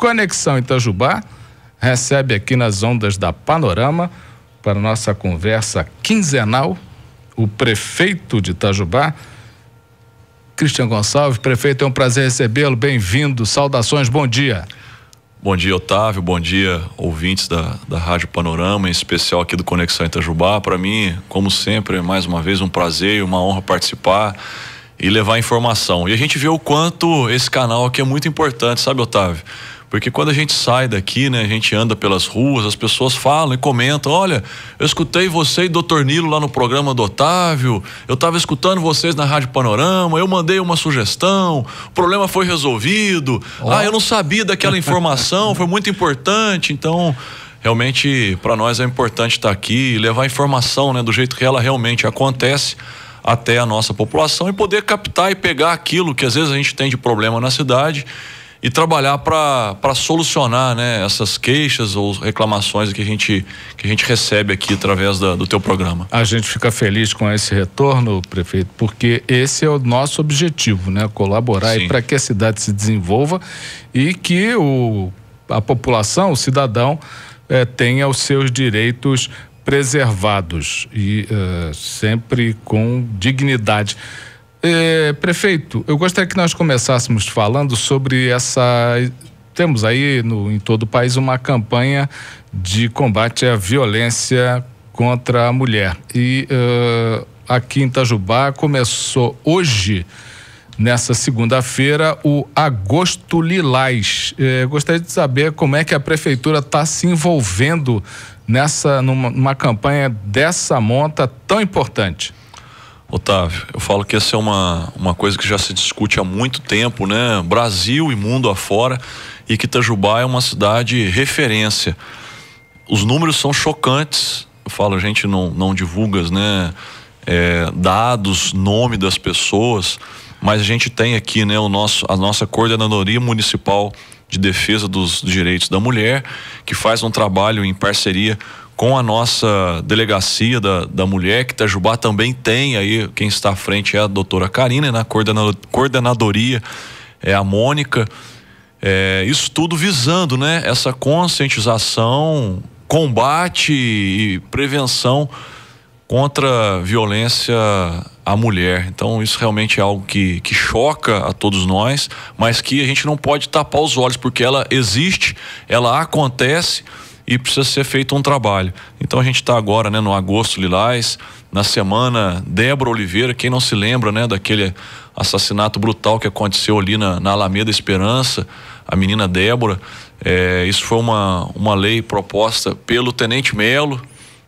Conexão Itajubá recebe aqui nas ondas da Panorama para nossa conversa quinzenal o prefeito de Itajubá, Cristian Gonçalves. Prefeito, é um prazer recebê-lo. Bem-vindo. Saudações, bom dia. Bom dia, Otávio. Bom dia, ouvintes da, da Rádio Panorama, em especial aqui do Conexão Itajubá. Para mim, como sempre, é mais uma vez, um prazer e uma honra participar e levar informação. E a gente vê o quanto esse canal aqui é muito importante, sabe, Otávio? Porque quando a gente sai daqui, né, a gente anda pelas ruas, as pessoas falam e comentam: olha, eu escutei você e Dr. Nilo lá no programa do Otávio, eu estava escutando vocês na Rádio Panorama, eu mandei uma sugestão, o problema foi resolvido. Oh. Ah, eu não sabia daquela informação, foi muito importante. Então, realmente, para nós é importante estar tá aqui e levar a informação né, do jeito que ela realmente acontece até a nossa população e poder captar e pegar aquilo que às vezes a gente tem de problema na cidade e trabalhar para solucionar né, essas queixas ou reclamações que a gente, que a gente recebe aqui através da, do teu programa. A gente fica feliz com esse retorno, prefeito, porque esse é o nosso objetivo, né? Colaborar para que a cidade se desenvolva e que o, a população, o cidadão, eh, tenha os seus direitos preservados e eh, sempre com dignidade. Eh, prefeito, eu gostaria que nós começássemos falando sobre essa. Temos aí no, em todo o país uma campanha de combate à violência contra a mulher. E uh, aqui em Itajubá começou hoje, nessa segunda-feira, o Agosto Lilás. Eh, gostaria de saber como é que a prefeitura está se envolvendo nessa numa, numa campanha dessa monta tão importante. Otávio, eu falo que essa é uma, uma coisa que já se discute há muito tempo, né? Brasil e mundo afora, e que Itajubá é uma cidade referência. Os números são chocantes, eu falo, a gente não, não divulga né, é, dados, nome das pessoas, mas a gente tem aqui né, o nosso, a nossa Coordenadoria Municipal de Defesa dos Direitos da Mulher, que faz um trabalho em parceria com a nossa delegacia da, da mulher, que Itajubá também tem aí, quem está à frente é a doutora Karina, né? na coordenadoria é a Mônica. É, isso tudo visando, né? Essa conscientização, combate e prevenção contra a violência à mulher. Então, isso realmente é algo que, que choca a todos nós, mas que a gente não pode tapar os olhos, porque ela existe, ela acontece e precisa ser feito um trabalho. Então a gente está agora né, no agosto lilás, na semana Débora Oliveira, quem não se lembra né, daquele assassinato brutal que aconteceu ali na, na Alameda Esperança, a menina Débora. É, isso foi uma, uma lei proposta pelo Tenente Melo,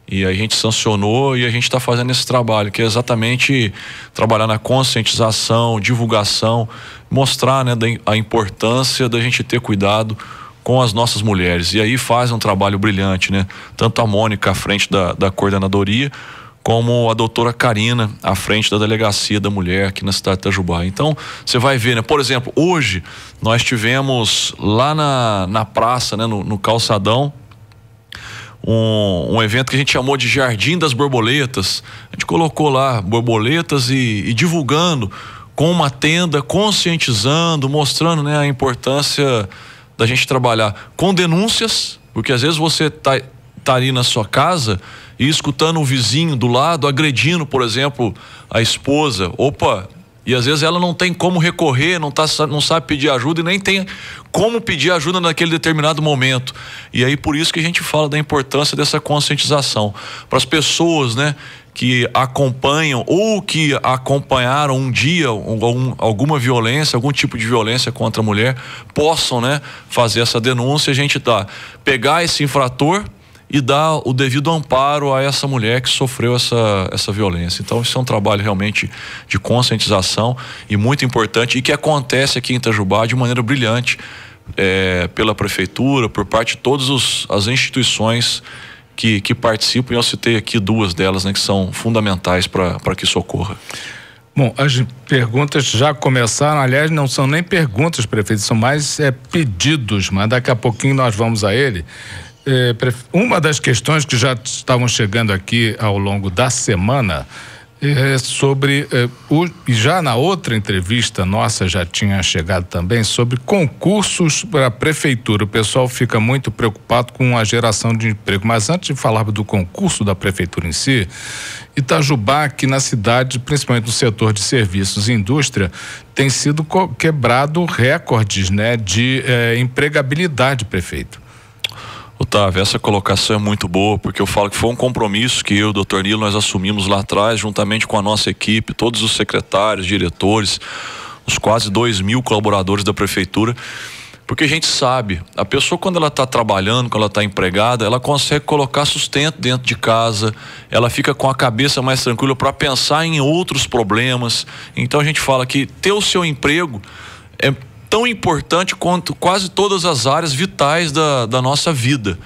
e a gente sancionou e a gente está fazendo esse trabalho, que é exatamente trabalhar na conscientização, divulgação, mostrar né, a importância da gente ter cuidado com as nossas mulheres. E aí fazem um trabalho brilhante, né? Tanto a Mônica à frente da, da coordenadoria, como a doutora Karina à frente da delegacia da mulher aqui na cidade de Itajubá. Então, você vai ver, né? Por exemplo, hoje nós tivemos lá na, na praça, né? no, no calçadão, um, um, evento que a gente chamou de Jardim das Borboletas. A gente colocou lá borboletas e, e divulgando com uma tenda, conscientizando, mostrando né, a importância da gente trabalhar com denúncias, porque às vezes você tá, tá ali na sua casa e escutando um vizinho do lado agredindo, por exemplo, a esposa. Opa, e às vezes ela não tem como recorrer, não, tá, não sabe pedir ajuda e nem tem como pedir ajuda naquele determinado momento. E aí por isso que a gente fala da importância dessa conscientização. Para as pessoas, né, que acompanham ou que acompanharam um dia algum, alguma violência, algum tipo de violência contra a mulher, possam né, fazer essa denúncia. A gente tá pegar esse infrator e dar o devido amparo a essa mulher que sofreu essa, essa violência. Então, isso é um trabalho realmente de conscientização e muito importante e que acontece aqui em Itajubá de maneira brilhante é, pela prefeitura, por parte de todas as instituições que, que participam, e eu citei aqui duas delas, né, que são fundamentais para que isso ocorra. Bom, as perguntas já começaram, aliás, não são nem perguntas, prefeito, são mais é, pedidos, mas daqui a pouquinho nós vamos a ele. É, uma das questões que já estavam chegando aqui ao longo da semana é, sobre. É, o, e já na outra entrevista nossa já tinha chegado também sobre concursos para a prefeitura. O pessoal fica muito preocupado com a geração de emprego. Mas antes de falar do concurso da prefeitura em si, Itajubá, aqui na cidade, principalmente no setor de serviços e indústria, tem sido quebrado recordes né, de é, empregabilidade, prefeito. Otávio, essa colocação é muito boa, porque eu falo que foi um compromisso que eu e o doutor Nilo nós assumimos lá atrás, juntamente com a nossa equipe, todos os secretários, diretores, os quase dois mil colaboradores da prefeitura, porque a gente sabe, a pessoa quando ela está trabalhando, quando ela está empregada, ela consegue colocar sustento dentro de casa, ela fica com a cabeça mais tranquila para pensar em outros problemas. Então a gente fala que ter o seu emprego é tão importante quanto quase todas as áreas vitais da, da nossa vida.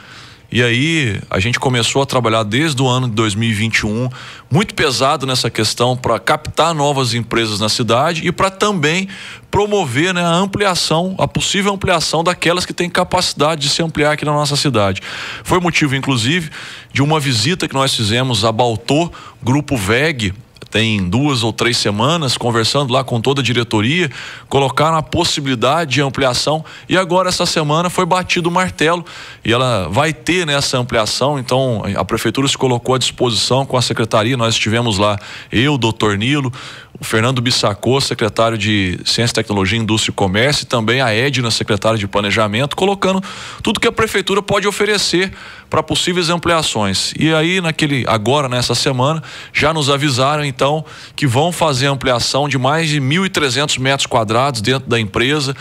E aí a gente começou a trabalhar desde o ano de 2021, muito pesado nessa questão para captar novas empresas na cidade e para também promover né, a ampliação, a possível ampliação daquelas que têm capacidade de se ampliar aqui na nossa cidade. Foi motivo, inclusive, de uma visita que nós fizemos a Baltô, Grupo VEG, tem duas ou três semanas, conversando lá com toda a diretoria, colocaram a possibilidade de ampliação e agora essa semana foi batido o martelo e ela vai ter nessa né, ampliação. Então a prefeitura se colocou à disposição com a secretaria, nós estivemos lá, eu, doutor Nilo, o Fernando Bissacô, secretário de Ciência, Tecnologia, Indústria e Comércio, e também a Edna, secretária de Planejamento, colocando tudo que a prefeitura pode oferecer para possíveis ampliações. E aí, naquele agora, nessa semana, já nos avisaram, então, que vão fazer ampliação de mais de 1.300 metros quadrados dentro da empresa,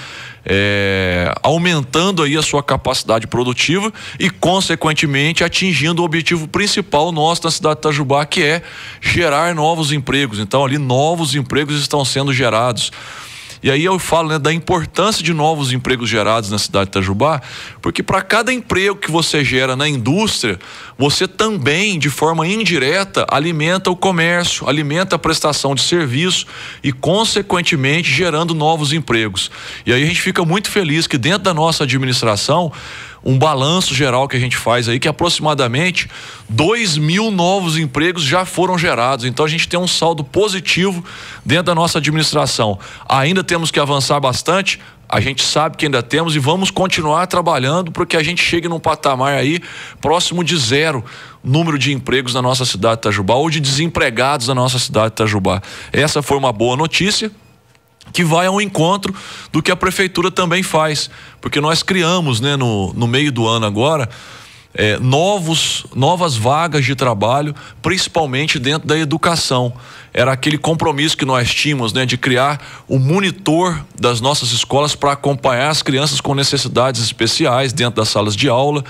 é, aumentando aí a sua capacidade produtiva e, consequentemente, atingindo o objetivo principal nosso da cidade de Itajubá, que é gerar novos empregos. Então, ali, novos empregos estão sendo gerados. E aí eu falo né, da importância de novos empregos gerados na cidade de Itajubá, porque para cada emprego que você gera na indústria, você também, de forma indireta, alimenta o comércio, alimenta a prestação de serviço e, consequentemente, gerando novos empregos. E aí a gente fica muito feliz que dentro da nossa administração, um balanço geral que a gente faz aí, que aproximadamente 2 mil novos empregos já foram gerados. Então a gente tem um saldo positivo dentro da nossa administração. Ainda temos que avançar bastante, a gente sabe que ainda temos e vamos continuar trabalhando para que a gente chegue num patamar aí próximo de zero número de empregos na nossa cidade de Itajubá ou de desempregados na nossa cidade de Itajubá. Essa foi uma boa notícia que vai ao encontro do que a prefeitura também faz, porque nós criamos, né, no, no meio do ano agora, é, novos, novas vagas de trabalho, principalmente dentro da educação. Era aquele compromisso que nós tínhamos, né, de criar o um monitor das nossas escolas para acompanhar as crianças com necessidades especiais dentro das salas de aula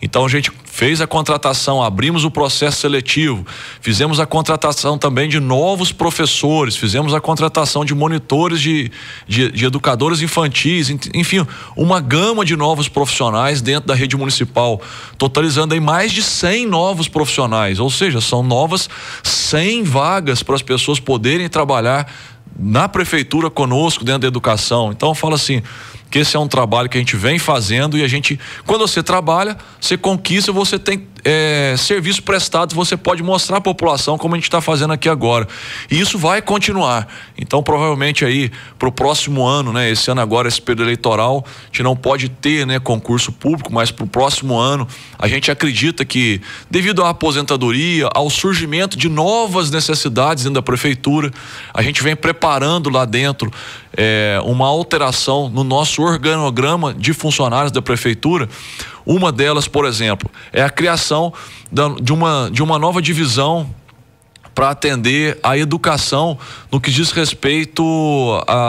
então a gente fez a contratação, abrimos o processo seletivo, fizemos a contratação também de novos professores, fizemos a contratação de monitores de, de, de educadores infantis, enfim, uma gama de novos profissionais dentro da rede municipal, totalizando aí mais de 100 novos profissionais, ou seja, são novas 100 vagas para as pessoas poderem trabalhar na prefeitura conosco dentro da educação. Então fala assim, que esse é um trabalho que a gente vem fazendo e a gente, quando você trabalha, você conquista, você tem é, serviço prestado, você pode mostrar à população como a gente está fazendo aqui agora. E isso vai continuar. Então, provavelmente aí para o próximo ano, né? Esse ano agora, esse período eleitoral, a gente não pode ter, né, concurso público, mas para o próximo ano, a gente acredita que, devido à aposentadoria, ao surgimento de novas necessidades dentro da prefeitura, a gente vem preparando lá dentro é, uma alteração no nosso organograma de funcionários da prefeitura. Uma delas, por exemplo, é a criação da, de, uma, de uma nova divisão para atender a educação no que diz respeito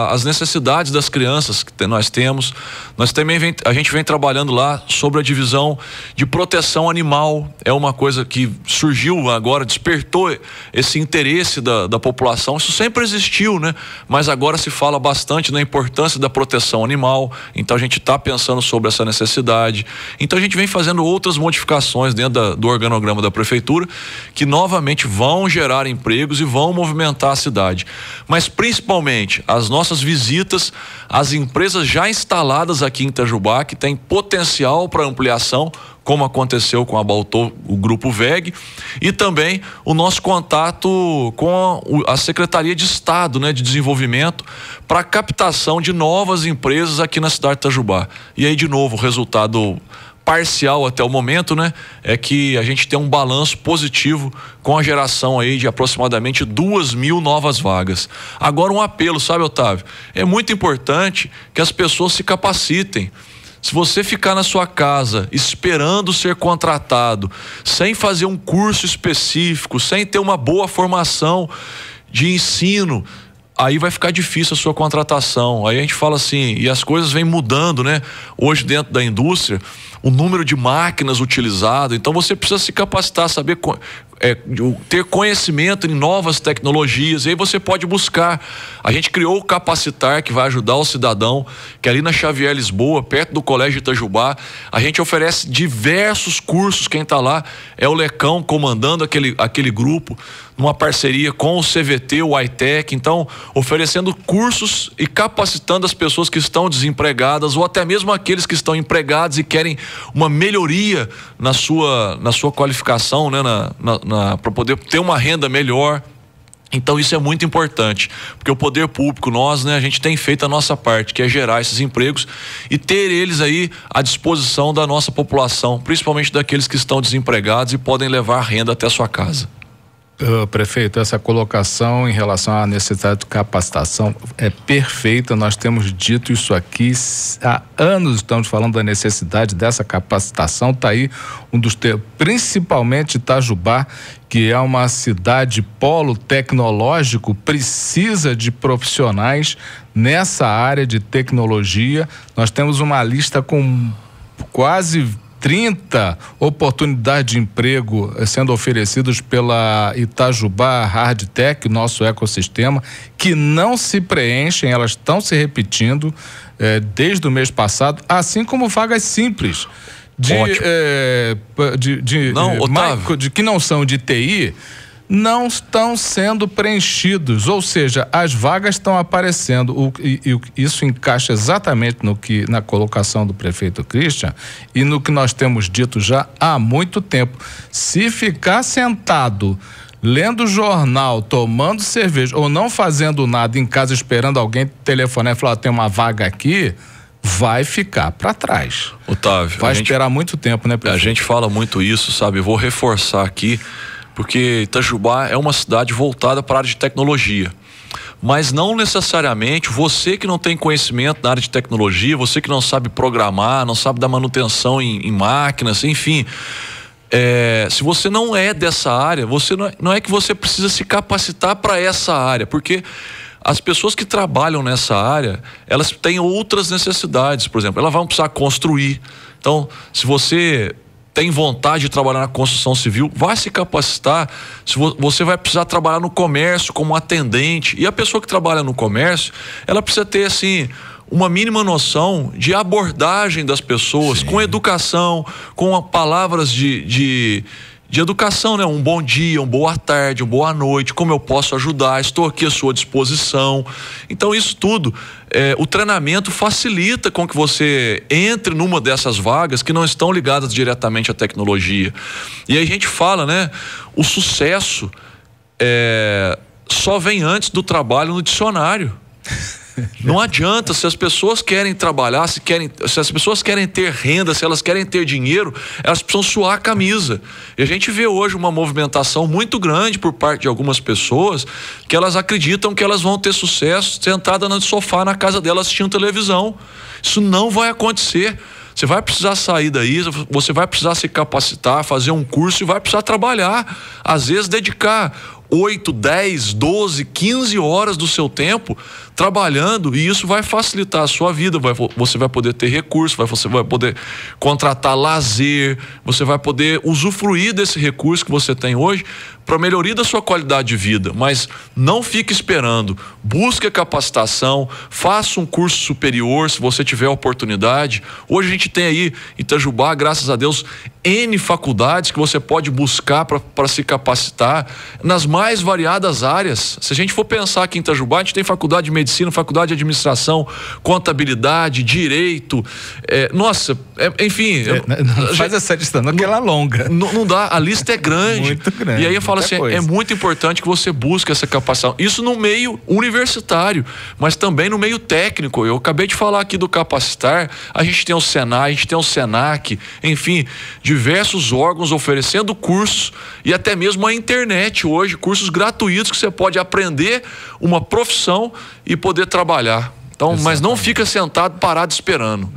às necessidades das crianças que nós temos. Nós também vem, a gente vem trabalhando lá sobre a divisão de proteção animal. É uma coisa que surgiu agora, despertou esse interesse da, da população. Isso sempre existiu, né? Mas agora se fala bastante na importância da proteção animal. Então a gente está pensando sobre essa necessidade. Então a gente vem fazendo outras modificações dentro da, do organograma da prefeitura que novamente vão gerar empregos e vão movimentar a cidade. Mas principalmente as nossas visitas às empresas já instaladas aqui em Itajubá, que têm potencial para ampliação, como aconteceu com a Baltô, o Grupo VEG, e também o nosso contato com a Secretaria de Estado né, de Desenvolvimento para captação de novas empresas aqui na cidade de Itajubá. E aí, de novo, o resultado parcial até o momento, né? É que a gente tem um balanço positivo com a geração aí de aproximadamente duas mil novas vagas. Agora um apelo, sabe, Otávio? É muito importante que as pessoas se capacitem. Se você ficar na sua casa esperando ser contratado, sem fazer um curso específico, sem ter uma boa formação de ensino, aí vai ficar difícil a sua contratação. Aí a gente fala assim, e as coisas vêm mudando, né? Hoje dentro da indústria, o número de máquinas utilizado. Então você precisa se capacitar, saber é, ter conhecimento em novas tecnologias, e aí você pode buscar. A gente criou o Capacitar, que vai ajudar o cidadão, que é ali na Xavier Lisboa, perto do Colégio Itajubá, a gente oferece diversos cursos. Quem está lá é o Lecão comandando aquele, aquele grupo, numa parceria com o CVT, o ITEC, então oferecendo cursos e capacitando as pessoas que estão desempregadas ou até mesmo aqueles que estão empregados e querem uma melhoria na sua, na sua qualificação, né? na, na para poder ter uma renda melhor. Então isso é muito importante, porque o poder público, nós, né, a gente tem feito a nossa parte, que é gerar esses empregos e ter eles aí à disposição da nossa população, principalmente daqueles que estão desempregados e podem levar renda até a sua casa. Eh, prefeito, essa colocação em relação à necessidade de capacitação é perfeita. Nós temos dito isso aqui há anos. Estamos falando da necessidade dessa capacitação. Está aí um dos temas, principalmente Itajubá, que é uma cidade polo tecnológico, precisa de profissionais nessa área de tecnologia. Nós temos uma lista com quase 30 oportunidades de emprego eh, sendo oferecidas pela Itajubá Hardtech, nosso ecossistema, que não se preenchem, elas estão se repetindo eh, desde o mês passado, assim como vagas simples. De, eh, de, de, não, Otávio. de que não são de TI, não estão sendo preenchidos, ou seja, as vagas estão aparecendo. O, e, e, isso encaixa exatamente no que na colocação do prefeito Christian e no que nós temos dito já há muito tempo. Se ficar sentado lendo jornal, tomando cerveja ou não fazendo nada em casa esperando alguém telefonar e falar tem uma vaga aqui, vai ficar para trás. Otávio, vai esperar gente, muito tempo, né? Prefeito? A gente fala muito isso, sabe? Vou reforçar aqui porque Itajubá é uma cidade voltada para a área de tecnologia. Mas não necessariamente você que não tem conhecimento na área de tecnologia, você que não sabe programar, não sabe dar manutenção em, em máquinas, enfim. É, se você não é dessa área, você não é, não é que você precisa se capacitar para essa área, porque as pessoas que trabalham nessa área, elas têm outras necessidades, por exemplo, elas vão precisar construir. Então, se você tem vontade de trabalhar na construção civil, vai se capacitar. Se você vai precisar trabalhar no comércio como atendente. E a pessoa que trabalha no comércio, ela precisa ter assim uma mínima noção de abordagem das pessoas, Sim. com educação, com palavras de, de de educação, né? Um bom dia, uma boa tarde, uma boa noite, como eu posso ajudar, estou aqui à sua disposição. Então, isso tudo, é, o treinamento facilita com que você entre numa dessas vagas que não estão ligadas diretamente à tecnologia. E a gente fala, né? O sucesso é, só vem antes do trabalho no dicionário. Não adianta, se as pessoas querem trabalhar, se, querem, se as pessoas querem ter renda, se elas querem ter dinheiro, elas precisam suar a camisa. E a gente vê hoje uma movimentação muito grande por parte de algumas pessoas que elas acreditam que elas vão ter sucesso sentada no sofá na casa delas assistindo televisão. Isso não vai acontecer. Você vai precisar sair daí, você vai precisar se capacitar, fazer um curso e vai precisar trabalhar. Às vezes, dedicar 8, 10, 12, 15 horas do seu tempo trabalhando e isso vai facilitar a sua vida. Vai, você vai poder ter recurso, vai, você vai poder contratar lazer, você vai poder usufruir desse recurso que você tem hoje para melhoria da sua qualidade de vida. Mas não fique esperando. Busque a capacitação, faça um curso superior se você tiver oportunidade. Hoje a gente tem aí em Itajubá, graças a Deus, N faculdades que você pode buscar para se capacitar nas mais variadas áreas. Se a gente for pensar aqui em Itajubá, a gente tem faculdade de medicina medicina, faculdade de administração, contabilidade, direito. É, nossa, é, enfim. É, né, não, não faz essa lista, não, que ela é longa. Não, não, dá, a lista é grande. muito grande. E aí eu falo assim: é coisa. é muito importante que você busque essa capacitação. Isso no meio universitário, mas também no meio técnico. Eu acabei de falar aqui do capacitar, a gente tem o Senai, a gente tem o Senac, enfim, diversos órgãos oferecendo cursos e até mesmo a internet hoje, cursos gratuitos que você pode aprender uma profissão e poder trabalhar. Então, mas não fica sentado, parado, esperando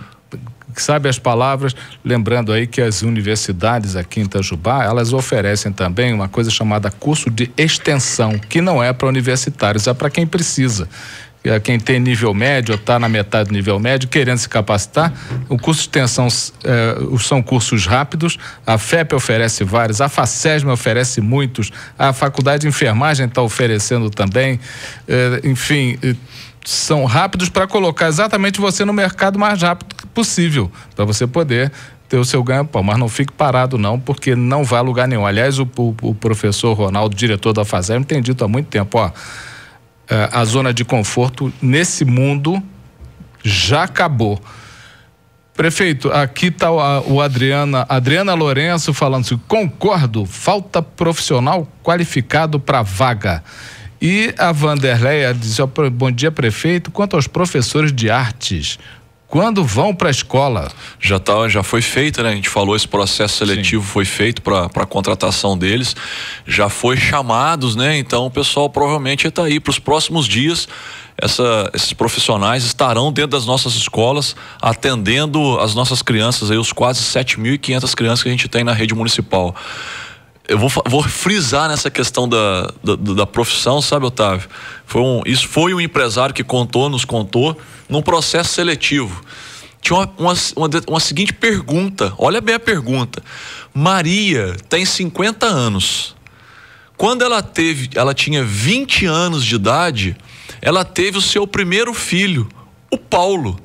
sabe as palavras, lembrando aí que as universidades aqui em Itajubá, elas oferecem também uma coisa chamada curso de extensão, que não é para universitários, é para quem precisa. É, quem tem nível médio está na metade do nível médio, querendo se capacitar. O curso de extensão é, são cursos rápidos, a FEP oferece vários, a FACESM oferece muitos, a Faculdade de Enfermagem está oferecendo também, é, enfim. são rápidos para colocar exatamente você no mercado mais rápido possível, para você poder ter o seu ganho pão mas não fique parado não, porque não vai a lugar nenhum. Aliás, o, o, o professor Ronaldo, diretor da FASEM, tem dito há muito tempo, ó, eh, a zona de conforto nesse mundo já acabou. Prefeito, aqui está o Adriana, Adriana Lourenço falando assim, concordo, falta profissional qualificado para vaga. E a Vanderleia diz, bom dia prefeito, quanto aos professores de artes, quando vão para a escola? Já, tá, já foi feito, né? A gente falou, esse processo seletivo Sim. foi feito para a contratação deles, já foi chamados, né? Então o pessoal provavelmente está aí para os próximos dias. Essa, esses profissionais estarão dentro das nossas escolas atendendo as nossas crianças, aí, os quase 7.500 crianças que a gente tem na rede municipal eu vou, vou frisar nessa questão da, da, da, profissão, sabe, Otávio? Foi um, isso foi um empresário que contou, nos contou, num processo seletivo. Tinha uma, uma, uma, uma seguinte pergunta, olha bem a pergunta. Maria tem 50 anos. Quando ela teve, ela tinha 20 anos de idade, ela teve o seu primeiro filho, o Paulo.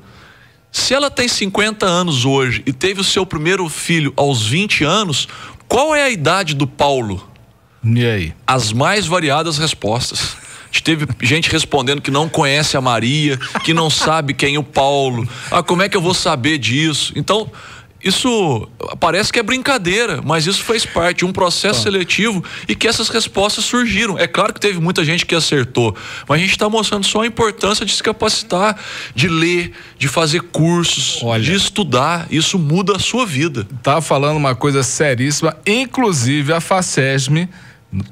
Se ela tem 50 anos hoje e teve o seu primeiro filho aos 20 anos, qual é a idade do Paulo? E aí? As mais variadas respostas. teve gente respondendo que não conhece a Maria, que não sabe quem é o Paulo. Ah, como é que eu vou saber disso? Então, isso parece que é brincadeira, mas isso fez parte de um processo tá. seletivo e que essas respostas surgiram. É claro que teve muita gente que acertou, mas a gente está mostrando só a importância de se capacitar, de ler, de fazer cursos, Olha, de estudar. Isso muda a sua vida. Tá falando uma coisa seríssima, inclusive a FACESM,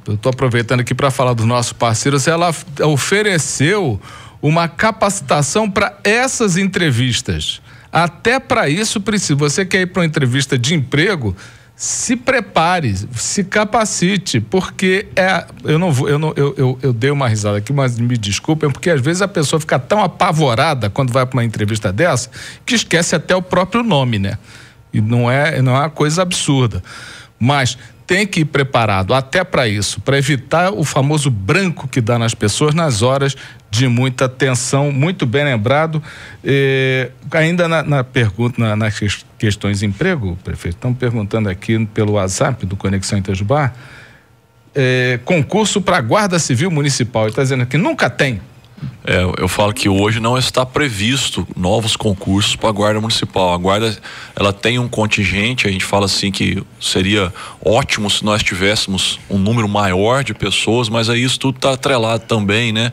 eu estou aproveitando aqui para falar dos nossos parceiros, ela ofereceu uma capacitação para essas entrevistas. Até para isso, precisa. você quer ir para uma entrevista de emprego, se prepare, se capacite, porque é. Eu não vou, eu, não, eu, eu, eu dei uma risada aqui, mas me desculpem, é porque às vezes a pessoa fica tão apavorada quando vai para uma entrevista dessa que esquece até o próprio nome, né? E não é, não é uma coisa absurda. Mas tem que ir preparado até para isso, para evitar o famoso branco que dá nas pessoas nas horas de muita tensão, muito bem lembrado. ainda na, na pergunta, na, nas questões de emprego, prefeito, estão perguntando aqui pelo WhatsApp do Conexão Itajubá, é, concurso para Guarda Civil Municipal. Ele está dizendo que nunca tem. É, eu falo que hoje não está previsto novos concursos para a guarda municipal. A guarda, ela tem um contingente. A gente fala assim que seria ótimo se nós tivéssemos um número maior de pessoas, mas aí isso tudo está atrelado também, né?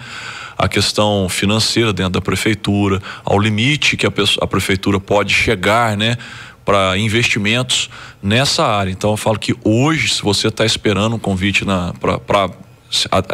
à questão financeira dentro da prefeitura, ao limite que a, a prefeitura pode chegar, né? para investimentos nessa área. Então eu falo que hoje, se você está esperando um convite para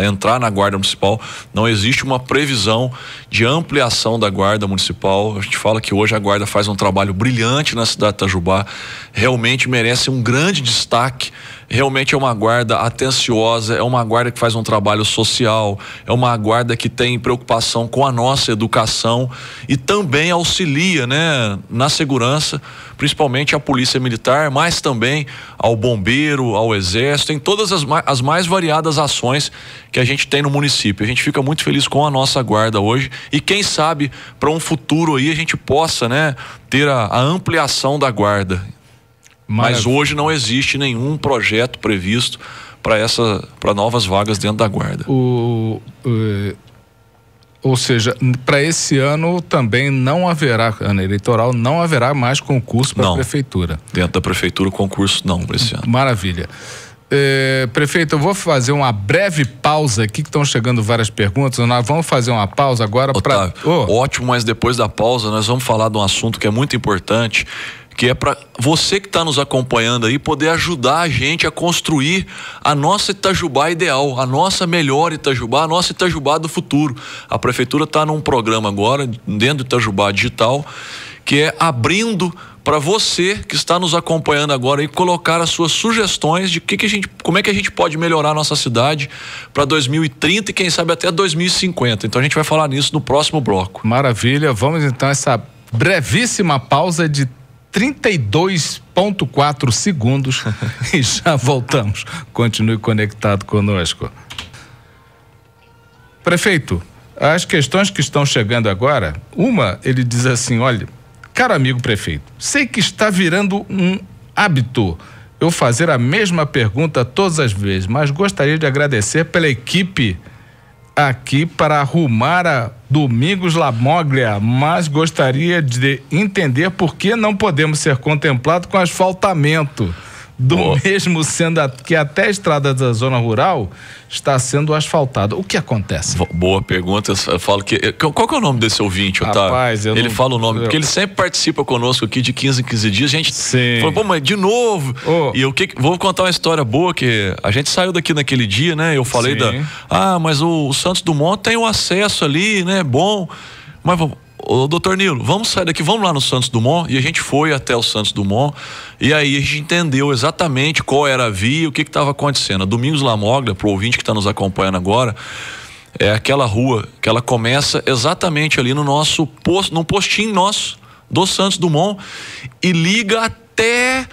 entrar na guarda municipal, não existe uma previsão de ampliação da guarda municipal. A gente fala que hoje a guarda faz um trabalho brilhante na cidade de Itajubá, realmente merece um grande destaque realmente é uma guarda atenciosa, é uma guarda que faz um trabalho social, é uma guarda que tem preocupação com a nossa educação e também auxilia, né, na segurança, principalmente a polícia militar, mas também ao bombeiro, ao exército, em todas as, as mais variadas ações que a gente tem no município. A gente fica muito feliz com a nossa guarda hoje e quem sabe para um futuro aí a gente possa, né, ter a, a ampliação da guarda. Mas hoje não existe nenhum projeto previsto para essa para novas vagas dentro da guarda. O, o eh, ou seja, para esse ano também não haverá ano eleitoral, não haverá mais concurso para a prefeitura. Dentro da prefeitura concurso não para esse ano. Maravilha. É, prefeito, eu vou fazer uma breve pausa aqui, que estão chegando várias perguntas. Nós vamos fazer uma pausa agora para. Oh. Ótimo, mas depois da pausa nós vamos falar de um assunto que é muito importante que é para você que está nos acompanhando aí poder ajudar a gente a construir a nossa Itajubá ideal, a nossa melhor Itajubá, a nossa Itajubá do futuro. A prefeitura está num programa agora, dentro do Itajubá Digital, que é abrindo para você que está nos acompanhando agora e colocar as suas sugestões de que, que a gente, como é que a gente pode melhorar a nossa cidade para 2030 e quem sabe até 2050. Então a gente vai falar nisso no próximo bloco. Maravilha, vamos então essa brevíssima pausa de 32,4 segundos e já voltamos. Continue conectado conosco. Prefeito, as questões que estão chegando agora, uma, ele diz assim: olha, caro amigo prefeito, sei que está virando um hábito eu fazer a mesma pergunta todas as vezes, mas gostaria de agradecer pela equipe aqui para arrumar a Domingos Lamoglia, mas gostaria de entender por que não podemos ser contemplados com asfaltamento do oh. mesmo sendo a, que até a estrada da zona rural está sendo asfaltada. O que acontece? Boa pergunta. Eu falo que qual que é o nome desse ouvinte, Otávio? Rapaz, eu ele não... fala o nome, eu... porque ele sempre participa conosco aqui de 15 em 15 dias. A gente Sim. falou, pô, mas de novo. Oh. E eu que vou contar uma história boa que a gente saiu daqui naquele dia, né? Eu falei Sim. da Ah, mas o, o Santos Dumont tem o um acesso ali, né? Bom. Mas ô doutor Nilo, vamos sair daqui, vamos lá no Santos Dumont. E a gente foi até o Santos Dumont e aí a gente entendeu exatamente qual era a via, o que estava acontecendo. A Domingos para pro ouvinte que está nos acompanhando agora, é aquela rua que ela começa exatamente ali no nosso posto, num postinho nosso do Santos Dumont e liga até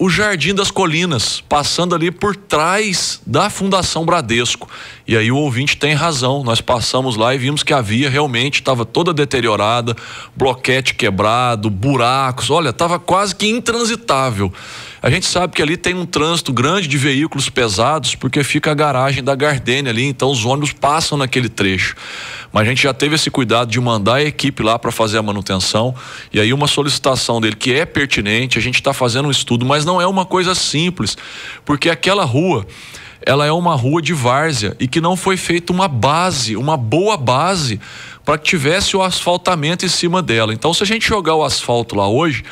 o Jardim das Colinas, passando ali por trás da Fundação Bradesco. E aí o ouvinte tem razão. Nós passamos lá e vimos que a via realmente estava toda deteriorada, bloquete quebrado, buracos. Olha, estava quase que intransitável. A gente sabe que ali tem um trânsito grande de veículos pesados, porque fica a garagem da Gardene ali, então os ônibus passam naquele trecho. Mas a gente já teve esse cuidado de mandar a equipe lá para fazer a manutenção, e aí uma solicitação dele que é pertinente, a gente está fazendo um estudo, mas não é uma coisa simples, porque aquela rua ela é uma rua de várzea e que não foi feita uma base, uma boa base para que tivesse o asfaltamento em cima dela. Então, se a gente jogar o asfalto lá hoje,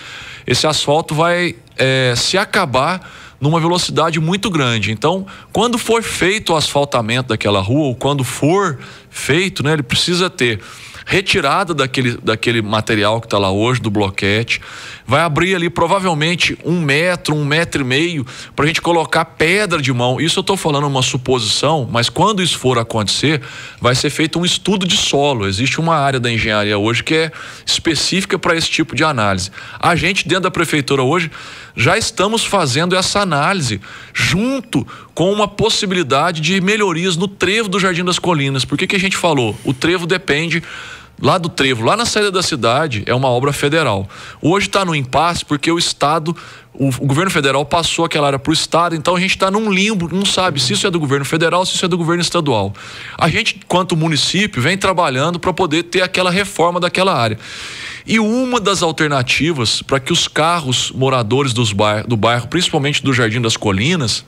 esse asfalto vai é, se acabar numa velocidade muito grande. Então, quando for feito o asfaltamento daquela rua, ou quando for feito, né, ele precisa ter retirada daquele, daquele material que está lá hoje, do bloquete. Vai abrir ali provavelmente um metro, um metro e meio, para a gente colocar pedra de mão. Isso eu estou falando uma suposição, mas quando isso for acontecer, vai ser feito um estudo de solo. Existe uma área da engenharia hoje que é específica para esse tipo de análise. A gente, dentro da prefeitura hoje, já estamos fazendo essa análise junto com uma possibilidade de melhorias no trevo do Jardim das Colinas. Por que, que a gente falou? O trevo depende lá do Trevo, lá na saída da cidade, é uma obra federal. Hoje está no impasse porque o Estado, o, o governo federal passou aquela área para o Estado, então a gente está num limbo, não sabe se isso é do governo federal, se isso é do governo estadual. A gente, quanto município, vem trabalhando para poder ter aquela reforma daquela área. E uma das alternativas para que os carros moradores dos bairro, do bairro, principalmente do Jardim das Colinas,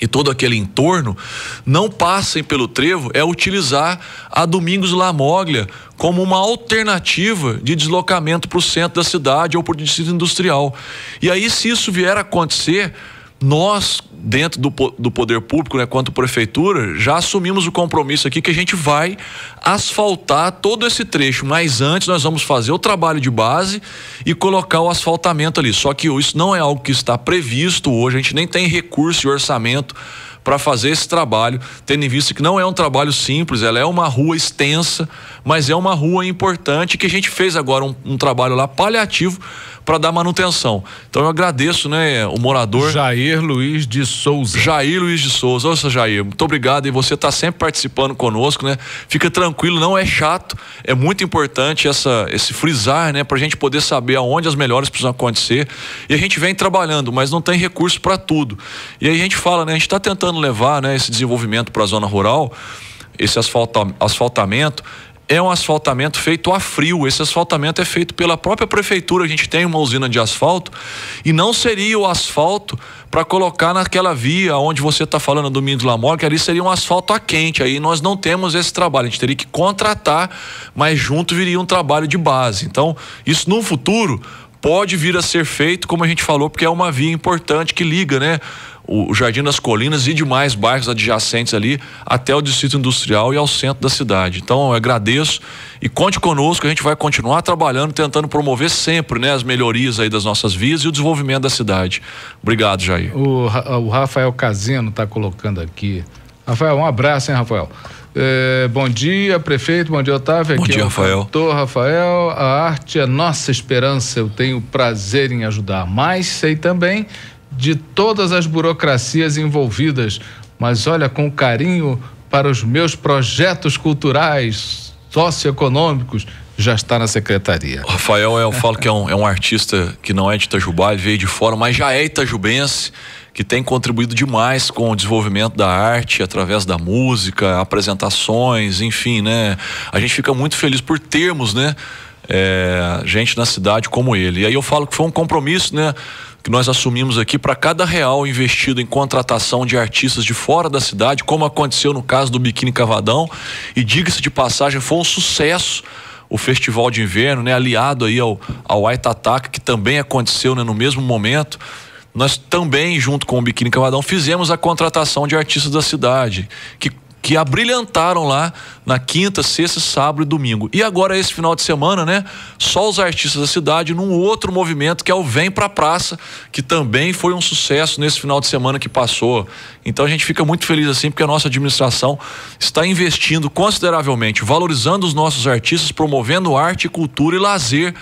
e todo aquele entorno não passem pelo trevo é utilizar a Domingos Lamoglia como uma alternativa de deslocamento para o centro da cidade ou para o distrito industrial. E aí, se isso vier a acontecer, nós, dentro do, do poder público, né, quanto prefeitura, já assumimos o compromisso aqui que a gente vai asfaltar todo esse trecho, mas antes nós vamos fazer o trabalho de base e colocar o asfaltamento ali. Só que isso não é algo que está previsto hoje, a gente nem tem recurso e orçamento para fazer esse trabalho, tendo em vista que não é um trabalho simples, ela é uma rua extensa, mas é uma rua importante que a gente fez agora um, um trabalho lá paliativo para dar manutenção. Então eu agradeço, né, o morador. Jair Luiz de Souza. Jair Luiz de Souza. Ouça, Jair, muito obrigado. E você está sempre participando conosco, né? Fica tranquilo, não é chato. É muito importante essa, esse frisar, né, para a gente poder saber aonde as melhores precisam acontecer. E a gente vem trabalhando, mas não tem recurso para tudo. E aí a gente fala, né, a gente está tentando levar né, esse desenvolvimento para a zona rural, esse asfalta, asfaltamento é um asfaltamento feito a frio. Esse asfaltamento é feito pela própria prefeitura. A gente tem uma usina de asfalto e não seria o asfalto para colocar naquela via onde você está falando do Mindo Lamor, que ali seria um asfalto a quente. Aí nós não temos esse trabalho. A gente teria que contratar, mas junto viria um trabalho de base. Então, isso no futuro pode vir a ser feito, como a gente falou, porque é uma via importante que liga, né? o Jardim das Colinas e demais bairros adjacentes ali até o distrito industrial e ao centro da cidade. Então, eu agradeço e conte conosco, a gente vai continuar trabalhando, tentando promover sempre né, as melhorias aí das nossas vias e o desenvolvimento da cidade. Obrigado, Jair. O, ah, o Rafael Casino está colocando aqui. Rafael, um abraço, hein, Rafael? É, bom dia, prefeito. Bom dia, Otávio. Bom Aqui é dia, é Rafael. Cantor, Rafael. A arte é nossa esperança. Eu tenho prazer em ajudar, mas sei também de todas as burocracias envolvidas, mas olha com carinho para os meus projetos culturais, socioeconômicos, já está na secretaria. Rafael, é, eu falo que é um, é um artista que não é de Itajubá, veio de fora, mas já é itajubense, que tem contribuído demais com o desenvolvimento da arte através da música, apresentações, enfim, né? A gente fica muito feliz por termos, né? É, gente na cidade como ele. E aí eu falo que foi um compromisso, né? que nós assumimos aqui para cada real investido em contratação de artistas de fora da cidade, como aconteceu no caso do Biquíni Cavadão, e diga-se de passagem, foi um sucesso o festival de inverno, né, aliado aí ao, ao Aitataca, que também aconteceu né, no mesmo momento. Nós também, junto com o Biquíni Cavadão, fizemos a contratação de artistas da cidade, que que abrilhantaram lá na quinta, sexta, sábado e domingo. E agora esse final de semana, né, só os artistas da cidade num outro movimento que é o Vem Pra Praça, que também foi um sucesso nesse final de semana que passou. Então a gente fica muito feliz assim porque a nossa administração está investindo consideravelmente, valorizando os nossos artistas, promovendo arte, cultura e lazer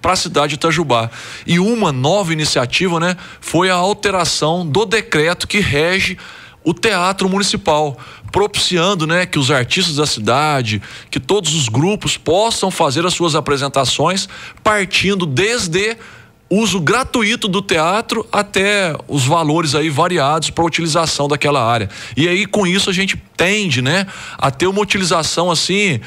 para a cidade de Itajubá. E uma nova iniciativa, né, foi a alteração do decreto que rege o teatro municipal propiciando, né, que os artistas da cidade, que todos os grupos possam fazer as suas apresentações partindo desde uso gratuito do teatro até os valores aí variados para a utilização daquela área. E aí com isso a gente tende, né, a ter uma utilização assim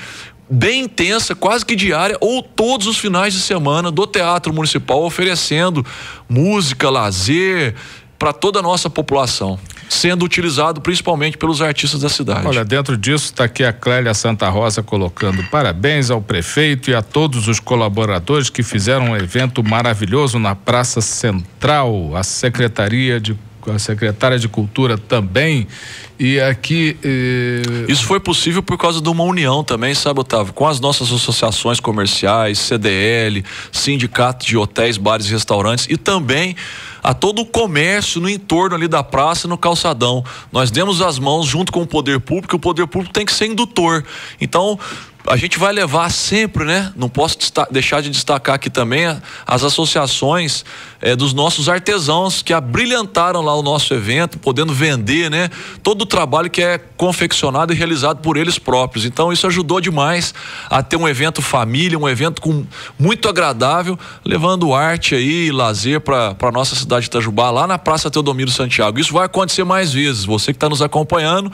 bem intensa, quase que diária ou todos os finais de semana do Teatro Municipal oferecendo música, lazer para toda a nossa população sendo utilizado principalmente pelos artistas da cidade. Olha, dentro disso está aqui a Clélia Santa Rosa colocando parabéns ao prefeito e a todos os colaboradores que fizeram um evento maravilhoso na Praça Central, a Secretaria de a secretária de Cultura também. E aqui. Eh... Isso foi possível por causa de uma união também, sabe, Otávio? Com as nossas associações comerciais, CDL, Sindicato de Hotéis, Bares e Restaurantes e também a todo o comércio no entorno ali da praça, no calçadão. Nós demos as mãos junto com o poder público, o poder público tem que ser indutor. Então, a gente vai levar sempre, né? Não posso deixar de destacar aqui também as associações é, dos nossos artesãos que abrilhantaram lá o nosso evento, podendo vender, né? Todo o trabalho que é confeccionado e realizado por eles próprios. Então isso ajudou demais a ter um evento família, um evento com muito agradável, levando arte aí, lazer para nossa cidade de Itajubá, lá na Praça Teodomiro Santiago. Isso vai acontecer mais vezes. Você que está nos acompanhando,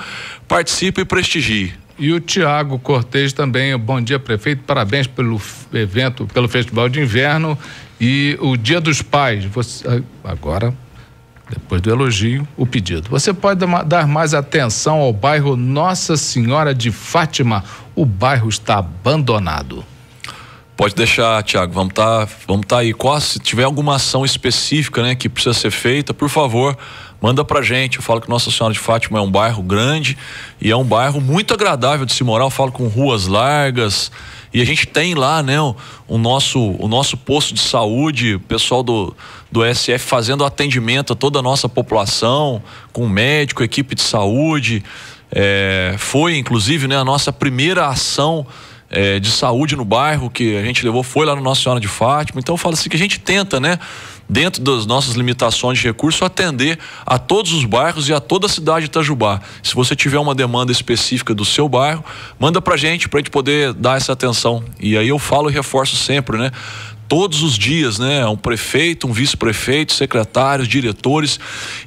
participe e prestigie. E o Tiago Cortez também. Bom dia, prefeito. Parabéns pelo evento, pelo Festival de Inverno e o Dia dos Pais. Você, ah, agora, depois do elogio, o pedido. Você pode dar mais atenção ao bairro Nossa Senhora de Fátima. O bairro está abandonado. Pode deixar, Tiago. Vamos estar tá, vamos tá aí. Qual, se tiver alguma ação específica né, que precisa ser feita, por favor, manda pra gente. Eu falo que Nossa Senhora de Fátima é um bairro grande e é um bairro muito agradável de se morar. Eu falo com ruas largas. E a gente tem lá, né, o, o nosso, o nosso posto de saúde, o pessoal do, do SF fazendo atendimento a toda a nossa população, com médico, equipe de saúde. É, foi, inclusive, né, a nossa primeira ação é, de saúde no bairro que a gente levou, foi lá no Nossa Senhora de Fátima. Então, fala assim que a gente tenta, né? dentro das nossas limitações de recurso, atender a todos os bairros e a toda a cidade de Itajubá. Se você tiver uma demanda específica do seu bairro, manda para gente, para a gente poder dar essa atenção. E aí eu falo e reforço sempre, né? todos os dias, né? Um prefeito, um vice-prefeito, secretários, diretores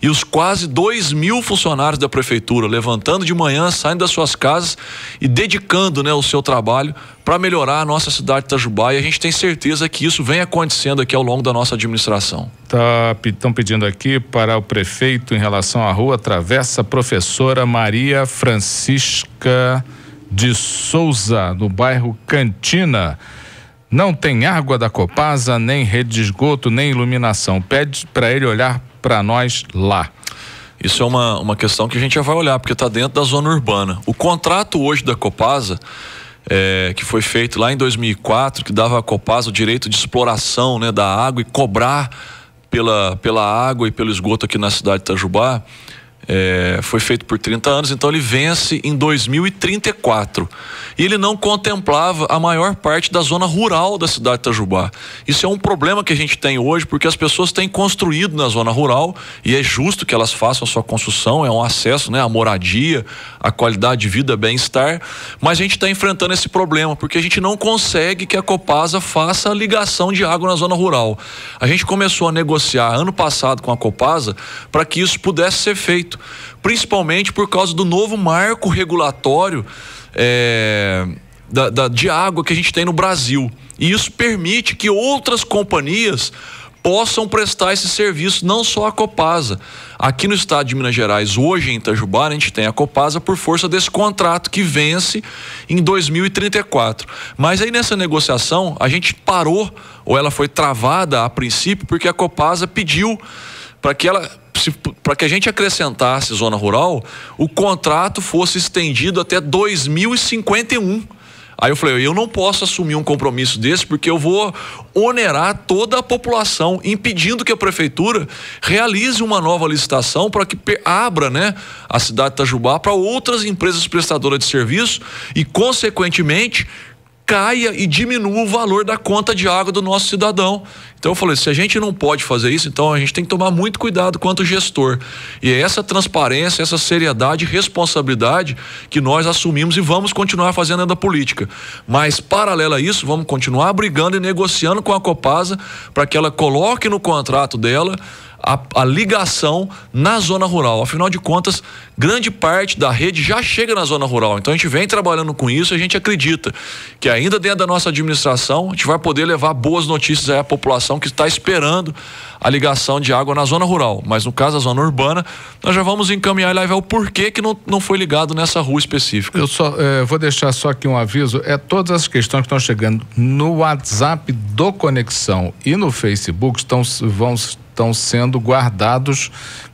e os quase dois mil funcionários da prefeitura levantando de manhã, saindo das suas casas e dedicando, né, o seu trabalho para melhorar a nossa cidade de Itajubá e a gente tem certeza que isso vem acontecendo aqui ao longo da nossa administração. Estão tá, pedindo aqui para o prefeito em relação à rua Travessa Professora Maria Francisca de Souza, no bairro Cantina. Não tem água da Copasa, nem rede de esgoto, nem iluminação. Pede para ele olhar para nós lá. Isso é uma, uma questão que a gente já vai olhar, porque está dentro da zona urbana. O contrato hoje da Copasa, é, que foi feito lá em 2004, que dava à Copasa o direito de exploração né, da água e cobrar pela, pela água e pelo esgoto aqui na cidade de Itajubá, é, foi feito por 30 anos, então ele vence em 2034 e ele não contemplava a maior parte da zona rural da cidade de Itajubá. Isso é um problema que a gente tem hoje, porque as pessoas têm construído na zona rural e é justo que elas façam a sua construção, é um acesso né, à moradia, à qualidade de vida, bem-estar, mas a gente está enfrentando esse problema, porque a gente não consegue que a Copasa faça a ligação de água na zona rural. A gente começou a negociar ano passado com a Copasa para que isso pudesse ser feito, principalmente por causa do novo marco regulatório é, da, da, de água que a gente tem no Brasil. E isso permite que outras companhias possam prestar esse serviço, não só a Copasa. Aqui no estado de Minas Gerais, hoje em Itajubá, a gente tem a Copasa por força desse contrato que vence em 2034. Mas aí nessa negociação, a gente parou, ou ela foi travada a princípio, porque a Copasa pediu para que ela para que a gente acrescentasse zona rural, o contrato fosse estendido até 2051. Aí eu falei, eu não posso assumir um compromisso desse porque eu vou onerar toda a população, impedindo que a prefeitura realize uma nova licitação para que abra né, a cidade de Itajubá para outras empresas prestadoras de serviço e, consequentemente, caia e diminua o valor da conta de água do nosso cidadão. Então eu falei, se a gente não pode fazer isso, então a gente tem que tomar muito cuidado quanto gestor. E é essa transparência, essa seriedade, responsabilidade que nós assumimos e vamos continuar fazendo ainda política. Mas paralelo a isso, vamos continuar brigando e negociando com a Copasa para que ela coloque no contrato dela a, a ligação na zona rural. Afinal de contas, grande parte da rede já chega na zona rural. Então a gente vem trabalhando com isso e a gente acredita que ainda dentro da nossa administração a gente vai poder levar boas notícias à população que está esperando a ligação de água na zona rural. Mas no caso da zona urbana, nós já vamos encaminhar e levar o porquê que não, não foi ligado nessa rua específica. Eu só eh, vou deixar só aqui um aviso: é todas as questões que estão chegando no WhatsApp do Conexão e no Facebook estão, vão estão sendo guardados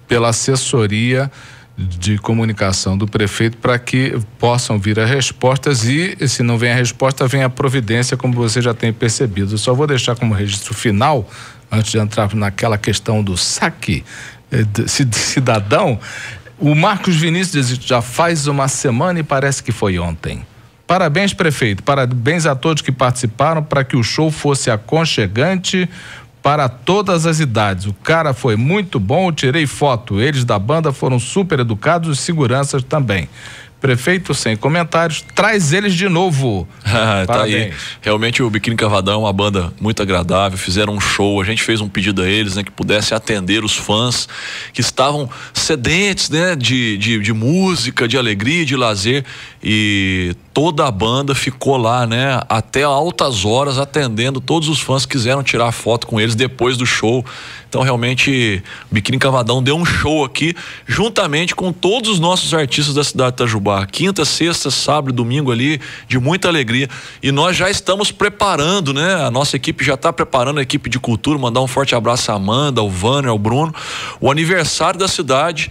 pela assessoria de comunicação do prefeito para que possam vir as respostas e, se não vem a resposta, vem a providência, como você já tem percebido. Eu só vou deixar como registro final, antes de entrar naquela questão do saque eh, de cidadão, o Marcos Vinícius já faz uma semana e parece que foi ontem. Parabéns, prefeito. Parabéns a todos que participaram para que o show fosse aconchegante, para todas as idades. O cara foi muito bom, tirei foto. Eles da banda foram super educados, os seguranças também. Prefeito sem comentários, traz eles de novo. tá aí. Realmente o Biquíni Cavadão é uma banda muito agradável, fizeram um show, a gente fez um pedido a eles, né, que pudesse atender os fãs que estavam sedentes, né, de, de, de música, de alegria, de lazer e toda a banda ficou lá, né, até altas horas atendendo todos os fãs que quiseram tirar foto com eles depois do show. Então realmente o Biquíni Cavadão deu um show aqui juntamente com todos os nossos artistas da cidade de Itajubá. Quinta, sexta, sábado, domingo ali de muita alegria e nós já estamos preparando, né? A nossa equipe já está preparando a equipe de cultura, mandar um forte abraço à Amanda, ao Vânia, ao Bruno, o aniversário da cidade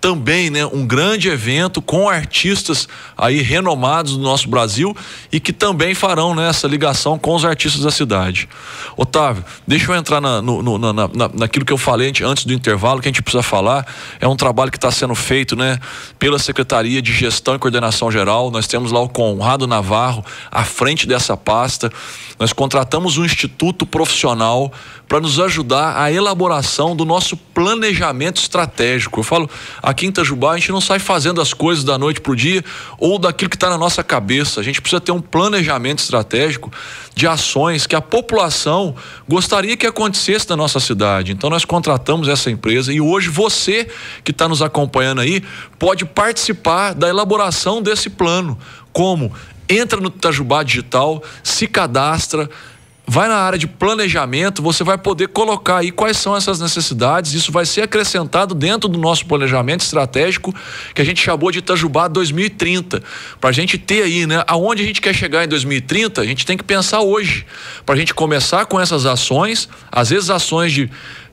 também né, um grande evento com artistas aí renomados do nosso Brasil e que também farão né, essa ligação com os artistas da cidade. Otávio, deixa eu entrar na, no, no, na, na, naquilo que eu falei antes do intervalo, que a gente precisa falar. É um trabalho que está sendo feito né, pela Secretaria de Gestão e Coordenação Geral. Nós temos lá o Conrado Navarro à frente dessa pasta. Nós contratamos um instituto profissional para nos ajudar a elaboração do nosso planejamento estratégico. Eu falo, Aqui em Itajubá a gente não sai fazendo as coisas da noite pro dia ou daquilo que está na nossa cabeça. A gente precisa ter um planejamento estratégico de ações que a população gostaria que acontecesse na nossa cidade. Então nós contratamos essa empresa e hoje você que está nos acompanhando aí pode participar da elaboração desse plano. Como? Entra no Itajubá Digital, se cadastra, vai na área de planejamento, você vai poder colocar aí quais são essas necessidades, isso vai ser acrescentado dentro do nosso planejamento estratégico que a gente chamou de Itajubá 2030, para a gente ter aí, né, aonde a gente quer chegar em 2030, a gente tem que pensar hoje, para a gente começar com essas ações, às vezes ações de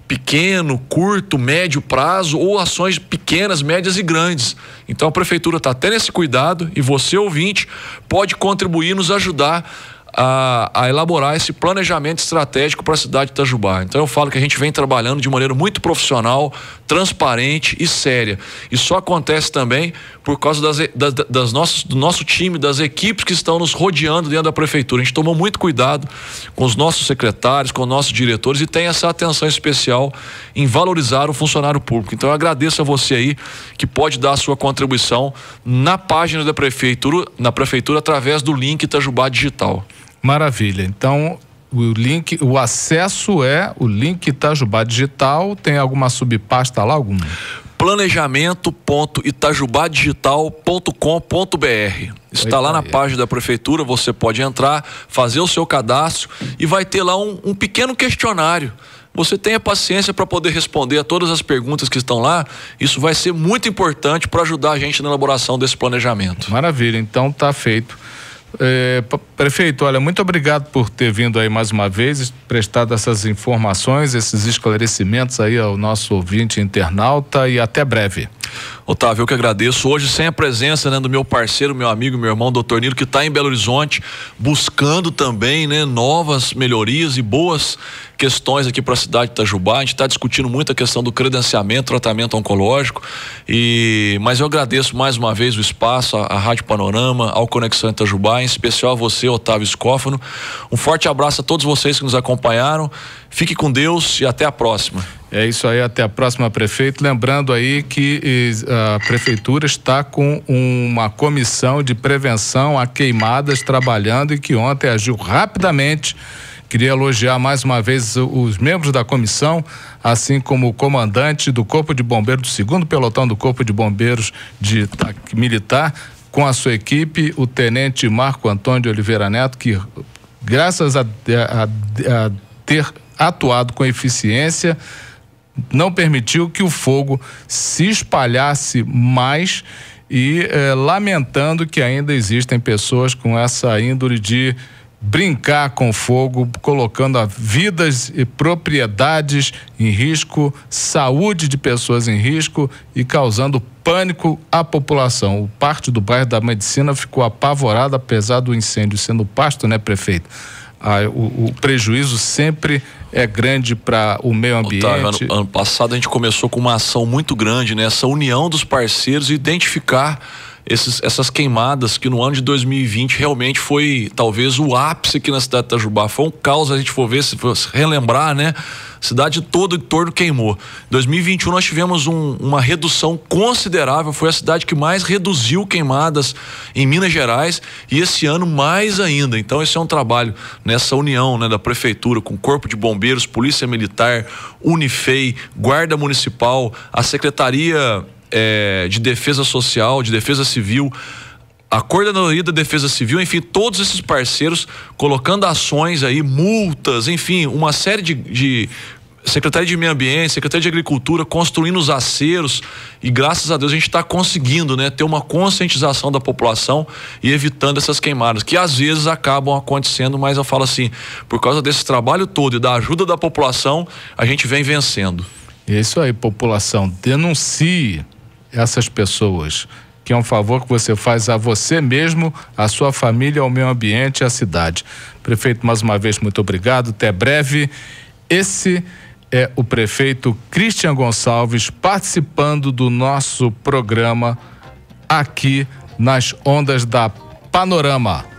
pequeno, curto, médio prazo ou ações pequenas, médias e grandes. Então a prefeitura está tendo esse cuidado e você, ouvinte, pode contribuir, nos ajudar a, a elaborar esse planejamento estratégico para a cidade de Itajubá. Então eu falo que a gente vem trabalhando de maneira muito profissional, transparente e séria. E só acontece também por causa das, das, das nossas, do nosso time, das equipes que estão nos rodeando dentro da prefeitura. A gente tomou muito cuidado com os nossos secretários, com os nossos diretores e tem essa atenção especial em valorizar o funcionário público. Então eu agradeço a você aí que pode dar a sua contribuição na página da prefeitura, na prefeitura através do link Itajubá Digital. Maravilha. Então, o link, o acesso é o link Itajubá Digital. Tem alguma subpasta lá algum? planejamento.itajubadigital.com.br. Está lá na página da prefeitura, você pode entrar, fazer o seu cadastro e vai ter lá um, um pequeno questionário. Você tenha paciência para poder responder a todas as perguntas que estão lá. Isso vai ser muito importante para ajudar a gente na elaboração desse planejamento. Maravilha, então está feito. É, prefeito, olha, muito obrigado por ter vindo aí mais uma vez, prestado essas informações, esses esclarecimentos aí ao nosso ouvinte internauta e até breve. Otávio, eu que agradeço. Hoje, sem a presença né, do meu parceiro, meu amigo, meu irmão, doutor Nilo, que está em Belo Horizonte, buscando também né, novas melhorias e boas questões aqui para a cidade de Itajubá. A gente está discutindo muito a questão do credenciamento, tratamento oncológico. E Mas eu agradeço mais uma vez o espaço, a, a Rádio Panorama, ao Conexão Itajubá, em especial a você, Otávio Escófano. Um forte abraço a todos vocês que nos acompanharam. Fique com Deus e até a próxima. É isso aí, até a próxima, prefeito. Lembrando aí que a prefeitura está com uma comissão de prevenção a queimadas trabalhando e que ontem agiu rapidamente. Queria elogiar mais uma vez os membros da comissão, assim como o comandante do Corpo de Bombeiros, do segundo pelotão do Corpo de Bombeiros de Militar, com a sua equipe, o tenente Marco Antônio de Oliveira Neto, que graças a, a, a ter atuado com eficiência não permitiu que o fogo se espalhasse mais e eh, lamentando que ainda existem pessoas com essa índole de brincar com fogo, colocando vidas e propriedades em risco, saúde de pessoas em risco e causando pânico à população. O parte do bairro da Medicina ficou apavorado apesar do incêndio sendo pasto, né, prefeito? a, o, o, prejuízo sempre é grande para o meio ambiente. Otávio, ano, ano passado a gente começou com uma ação muito grande, né? Essa união dos parceiros, identificar esses, essas queimadas que no ano de 2020 realmente foi talvez o ápice aqui na cidade de Itajubá. Foi um caos, a gente for ver, se for relembrar, né? Cidade todo em torno queimou. Em 2021 nós tivemos um, uma redução considerável, foi a cidade que mais reduziu queimadas em Minas Gerais e esse ano mais ainda. Então esse é um trabalho nessa união né, da prefeitura com o Corpo de Bombeiros, Polícia Militar, Unifei, Guarda Municipal, a Secretaria é, de defesa social, de defesa civil, a Coordenadoria da Defesa Civil, enfim, todos esses parceiros colocando ações aí, multas, enfim, uma série de, de Secretaria de Meio Ambiente, Secretaria de Agricultura, construindo os aceros e graças a Deus a gente está conseguindo, né, ter uma conscientização da população e evitando essas queimadas que às vezes acabam acontecendo, mas eu falo assim, por causa desse trabalho todo e da ajuda da população, a gente vem vencendo. É isso aí, população, denuncie essas pessoas, que é um favor que você faz a você mesmo, à sua família, ao meio ambiente e à cidade. Prefeito, mais uma vez, muito obrigado. Até breve. Esse é o prefeito Cristian Gonçalves participando do nosso programa aqui nas ondas da Panorama.